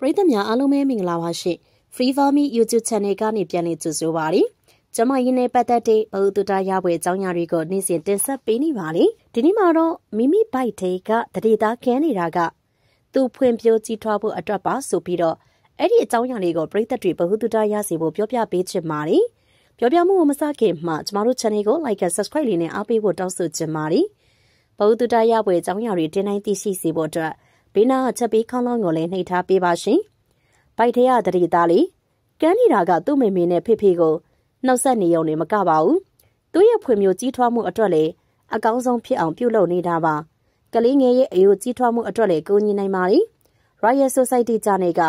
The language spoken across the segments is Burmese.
ပရိသတ်များအားလုံးပဲမင်္ဂလာပါရှင် Free Vermi YouTube Channel ကနေပြန်လည်ကြိုဆိုပါရစေ။ကျွန်မရင်းနဲ့ပတ်သက်တဲ့ဘဝတူတာရပွဲအကြောင်းအရာတွေကိုနေ့စဉ်တင်ဆက်ပေးနေပါလေ။ဒီနေ့မှာတော့မိမိဘိုက်ထဲကတရေသားခဲနေတာကသူ့ဖွံ့ဖြိုးကြီးထွားဖို့အတွက်ပါဆိုပြီးတော့အဲ့ဒီအကြောင်းအရာတွေကိုပရိသတ်တွေဘဝတူတာရစေဖို့ပြောပြပေးချင်ပါတယ်။ပြောပြမှုကိုမစခင်မှာကျမတို့ channel ကို like and subscribe လေးနဲ့အားပေးဖို့တောင်းဆိုချင်ပါတယ်။ဘဝတူတာရပွဲအကြောင်းအရာတွေတင်နိုင်သိရှိစေဖို့အတွက်ဘေးနားချက်ပေးခေါင်းလောင်းကိုလည်းနှိပ်ထားပေးပါရှင်။ဗိုက်ထရတတိသားလေးကန်းနေတာကသူ့မေမေနဲ့ဖေဖေကိုနှုတ်ဆက်နေုံနဲ့မကပါဘူး။သူ့ရဲ့ဖွံ့ဖြိုးကြီးထွားမှုအတွက်လည်းအကောင်းဆုံးဖြစ်အောင်ပြုလုပ်နေတာပါ။ကလေးငယ်ရဲ့အယိုကြီးထွားမှုအတွက်လည်းကိုညီနိုင်ပါလိမ့်။ Royal Society ကြတဲ့က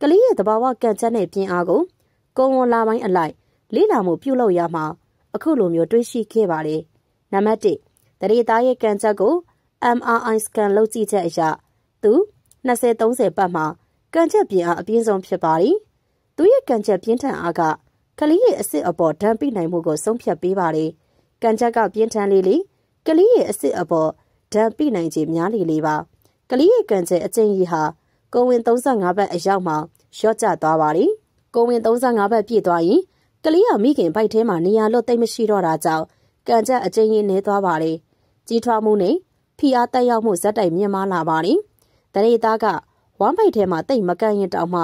ကလေးရဲ့သဘာဝကံကြမ်းတဲ့ပြင်အားကိုကုံဝန်လာပိုင်းအလိုက်လေ့လာမှုပြုလုပ်ရမှာအခုလိုမျိုးတွေးရှိခဲ့ပါလေ။နံပါတ်1တရေသားရဲ့ကံကြက်ကို MRI scan လုပ်ကြည့်ချက်အရသူ20-30ပတ်မှာကန်ချက်ပြင်းအားအပြင်းဆုံးဖြစ်ပါသည်။သူရဲ့ကန်ချက်ပြင်းထန်အားကကလေးရဲ့အစ်စ်အပေါ်ဓာတ်ပိနိုင်မှုကိုဆုံးဖြတ်ပေးပါလေ။ကန်ချက်ကပြင်းထန်လေလေကလေးရဲ့အစ်စ်အပေါ်ဓာတ်ပိနိုင်ခြင်းများလေလေပါ။ကလေးရဲ့ကန်ချက်အကျဉ်းကြီးဟာကိုဝင်35ဘတ်အရောက်မှာရော့ကျသွားပါလေ။ကိုဝင်35ဘတ်ပြည့်သွားရင်ကလေးရမိခင်ပိုက်ထဲမှာနေရာလွတ်သိမ့်မရှိတော့တာကြောင့်ကန်ချက်အကျဉ်းကြီးနေသွားပါလေ။ကြီးထွားမှုနဲ့ဖိအားတက်ရောက်မှုဇက်တိုက်မြင့်မားလာပါလေ။။တရေသားကဝမ်းပိုက်ထဲမှာတိတ်မကန်ရင်တောင်မှ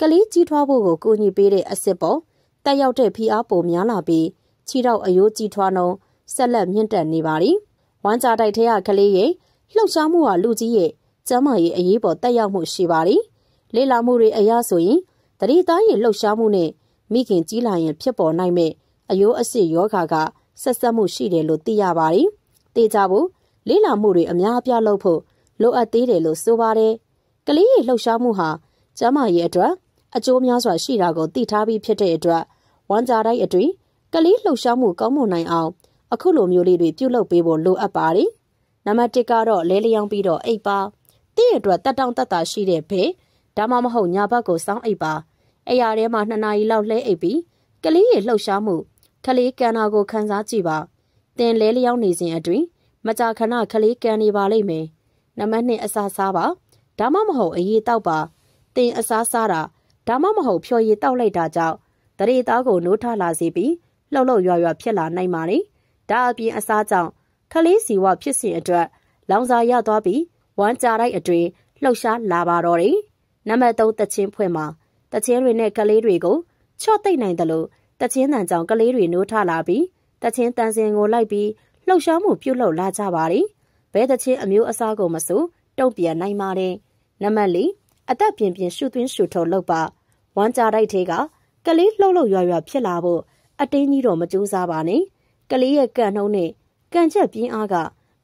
ကလေးကြီးထွားဖို့ကိုကူညီပေးတဲ့အစ်စ်ပေါ်တက်ရောက်တဲ့ဖိအားပုံများလာပြီးခြေတော့အယိုးကြီးထွားနှုံဆက်လက်မြင့်တက်နေပါသည်။ဝမ်းကြတိုက်ထဲကကလေးရဲ့လှုပ်ရှားမှုဟာလူကြီးရဲ့ကျမ်းမာရေးအရေးပေါ်တက်ရောက်မှုရှိပါသည်။လေလာမှုတွေအရဆိုရင်တရေသားရဲ့လှုပ်ရှားမှုနဲ့မိခင်ကြီးလာရင်ဖြစ်ပေါ်နိုင်မဲ့အယိုးအစစ်ယောဂါကဆက်ဆက်မှုရှိတယ်လို့သိရပါတယ်။တေချာဖို့လေ့လာမှုတွေအများအပြားလုပ်ဖို့လိုအပ်သေးတယ်လို့ဆိုပါတယ်။ကလေးရဲ့လှုပ်ရှားမှုဟာကျမရဲ့အတွက်အကျိုးများစွာရှိတာကိုသိထားပြီးဖြစ်တဲ့အတွက်ဝမ်ကြာတိုင်းအတွင်းကလေးလှုပ်ရှားမှုကောင်းမွန်နိုင်အောင် အခုလိုမျိုးလေးတွေပြုလုပ်ပေးဖို့လိုအပ်ပါတယ်။နံပါတ်1ကတော့လဲလျောင်းပြီးတော့အိပ်ပါ။တင့်အတွက်တက်တောင့်တက်တာရှိတဲ့ဘေးဒါမှမဟုတ်ညာဘက်ကိုစောင်းအိပ်ပါ။အရာထဲမှာ2နာရီလောက်လှဲအိပ်ပြီးကလေးရဲ့လှုပ်ရှားမှုကလေးကံနာကိုခန်းစားကြည့်ပါ။တင်လဲလျောင်းနေစဉ်အတွင်းမကြာခဏကလေးကံနေပါလိမ့်မယ်။နံပါတ်1အစားစားပါဒါမှမဟုတ်အရေးတောက်ပါတင်အစားစားတာဒါမှမဟုတ်ဖြော်ရည်တောက်လိုက်တာကြောင့်တရေသားကိုနိုးထလာစေပြီးလှုပ်လှုပ်ရွရွဖြစ်လာနိုင်ပါတယ်ဒါအပြင်အစားကြောင့်ခလေးစီဝဖြစ်စဉ်အတွက် လောင်စာရသွားပြီးဝမ်းကြတိုက်အတွင်လှုပ်ရှားလာပါတော့တယ်နံပါတ်3တချင်းဖွဲ့မှာတချင်းတွေနဲ့ကလေးတွေကိုချော့သိမ့်နိုင်တယ်လို့တချင်းတန်ကြောင့်ကလေးတွေနိုးထလာပြီးတချင်းတန်စင်ကိုလိုက်ပြီးလှုပ်ရှားမှုပြုတ်လှုပ်လာကြပါတယ်ဘဲသချင်းအမျိုးအစားကိုမဆိုတုံ့ပြန်နိုင်ပါတယ်။နံပါတ်၄အသက်ပြင်းပြင်းရှုသွင်းရှုထုတ်လုပ်ပါ။ဝမ်းကြတိုက်သေးကကလေးလှုပ်လှုပ်ရွရွဖြစ်လာဖို့အတင်းကြီးတော့မကြိုးစားပါနဲ့။ကလေးရဲ့ကံနှုံးနဲ့ကံချက်ပြင်းအားက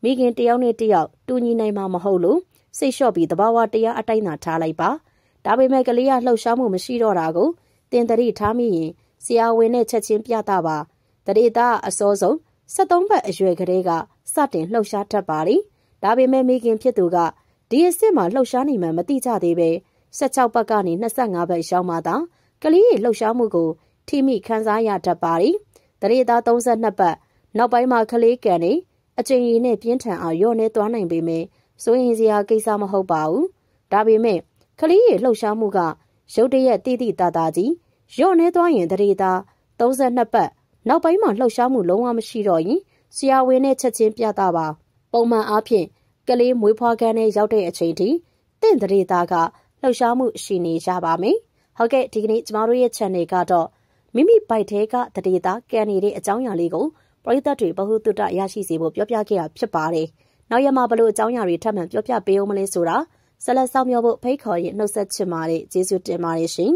မိခင်တယောက်နဲ့တယောက်တူညီနိုင်မှာမဟုတ်လို့စိတ်လျှော့ပြီးတဘာဝတရားအတိုင်းသာထားလိုက်ပါ။ဒါပေမဲ့ကလေးကလှုပ်ရှားမှုမရှိတော့တာကိုတင်တရီထားမိရင်ဆရာဝန်နဲ့ချက်ချင်းပြသပါ။တရီတာအစောဆုံး73ပတ်အရွယ်ကလေးကစတင်လှုပ်ရှားတတ်ပါသည်။ဒါပေမဲ့မိခင်ဖြစ်သူကဒီအစ်စ်မှာလှုပ်ရှားနေမှမသိကြသေးပဲ16ပတ်ကနေ25ပတ်ရောက်မှသာကလေးရဲ့လှုပ်ရှားမှုကိုထိမိခန်းစားရတတ်ပါသည်။တရေသား32ပတ်နောက်ပိုင်းမှာကလေးကန်နေအချိန်ရည်နဲ့ပြင်းထန်အောင်ရော့နေသွားနိုင်ပေမယ့်စိုးရင်စရာကိစ္စမဟုတ်ပါဘူး။ဒါပေမဲ့ကလေးရဲ့လှုပ်ရှားမှုက ရုတ်တရက်တိတိတသားကြီးရော့နေသွားရင်တရေသား32ပတ်နောက်ပိုင်းမှာလှုပ်ရှားမှုလုံးဝမရှိတော့ရင်ဆရာဝန်နဲ့ချက်ချင်းပြသပါပုံမှန်အားဖြင့်ကလေးမွေးဖွားခန်းနဲ့ရောက်တဲ့အချိန်ထိတင့်တရေသားကလှုပ်ရှားမှု ရှိနေကြပါမယ်ဟုတ်ကဲ့ဒီကနေ့ကျမတို့ရဲ့ channel ကတော့မိမိပိုက်ထဲကတရေသားကန်နေတဲ့အကြောင်းအရာလေးကိုပရိသတ်တွေဘ ഹു တုတရရှိစေဖို့ပြောပြခဲ့တာဖြစ်ပါတယ်နောက်ရမှာဘလို့အကြောင်းအရာတွေထပ်မံပြောပြပေးအောင်မလဲဆိုတာဆက်လက်ဆောင်ရွက်ဖို့ဖိတ်ခေါ်ရင်နှုတ်ဆက်ချင်ပါတယ်ကျေးဇူးတင်ပါတယ်ရှင်